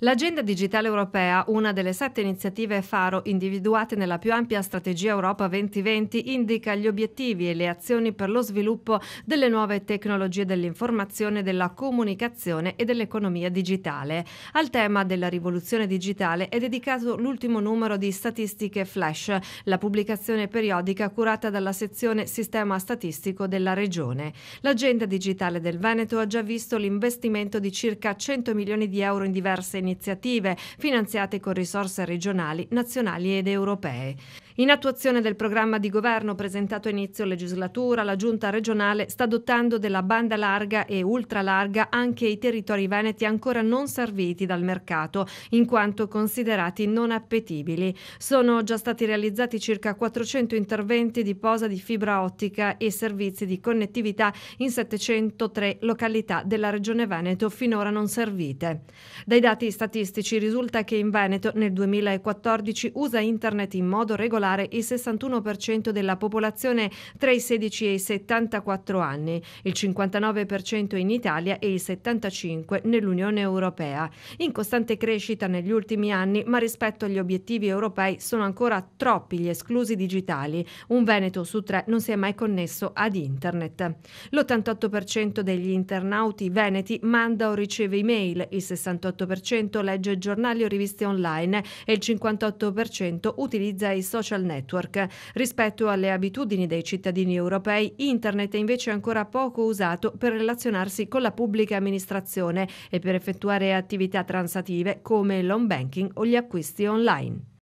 L'Agenda Digitale Europea, una delle sette iniziative faro individuate nella più ampia strategia Europa 2020, indica gli obiettivi e le azioni per lo sviluppo delle nuove tecnologie dell'informazione, della comunicazione e dell'economia digitale. Al tema della rivoluzione digitale è dedicato l'ultimo numero di Statistiche Flash, la pubblicazione periodica curata dalla sezione Sistema Statistico della Regione. L'Agenda Digitale del Veneto ha già visto l'investimento di circa 100 milioni di euro in diverse iniziative iniziative finanziate con risorse regionali, nazionali ed europee. In attuazione del programma di governo presentato a inizio legislatura, la Giunta regionale sta dotando della banda larga e ultralarga anche i territori veneti ancora non serviti dal mercato, in quanto considerati non appetibili. Sono già stati realizzati circa 400 interventi di posa di fibra ottica e servizi di connettività in 703 località della Regione Veneto finora non servite. Dai dati statistici risulta che in Veneto nel 2014 usa internet in modo regolare il 61% della popolazione tra i 16 e i 74 anni, il 59% in Italia e il 75% nell'Unione Europea. In costante crescita negli ultimi anni, ma rispetto agli obiettivi europei sono ancora troppi gli esclusi digitali. Un Veneto su tre non si è mai connesso ad internet. L'88% degli internauti veneti manda o riceve email, il 68% 48% legge giornali o riviste online e il 58% utilizza i social network. Rispetto alle abitudini dei cittadini europei, internet è invece ancora poco usato per relazionarsi con la pubblica amministrazione e per effettuare attività transative come l'on banking o gli acquisti online.